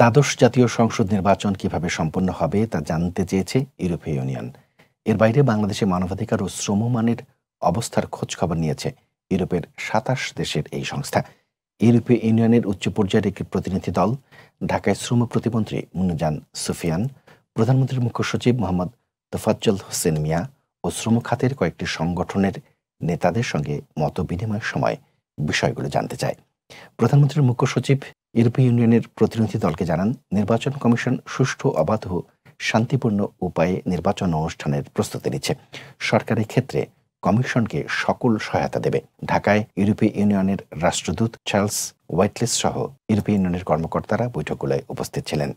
দ্বাদশ জাতীয় সংসদ নির্বাচন কিভাবে সম্পন্ন হবে তা জানতে চেয়েছে ইউরোপীয় ইউনিয়ন এর বাইরে বাংলাদেশে মানবাধিকার ও শ্রমমানের অবস্থার খোঁজ খবর নিয়েছে ইউরোপের সাতাশ দেশের এই সংস্থা ইউরোপীয় ইউনিয়নের উচ্চ পর্যায়ের একটি প্রতিনিধি দল ঢাকায় শ্রম প্রতিমন্ত্রী মুনুজান সুফিয়ান প্রধানমন্ত্রীর মুখ্য সচিব মোহাম্মদ তোফাজ্জল হোসেন মিয়া ও শ্রম খাতের কয়েকটি সংগঠনের নেতাদের সঙ্গে মত বিনিময়ের সময় বিষয়গুলো জানতে চায় প্রধানমন্ত্রীর মুখ্য সচিব ইউরোপীয় ইউনিয়নের প্রতিনিধি দলকে জানান নির্বাচন কমিশন সুষ্ঠু অবাধ শান্তিপূর্ণ উপায়ে নির্বাচন অনুষ্ঠানের প্রস্তুতি নিচ্ছে সরকারের ক্ষেত্রে কমিশনকে সকল সহায়তা দেবে ঢাকায় ইউরোপীয় ইউনিয়নের রাষ্ট্রদূত চার্লস হোয়াইটলিস সহ ইউরোপীয় ইউনিয়নের কর্মকর্তারা বৈঠকগুলোয় উপস্থিত ছিলেন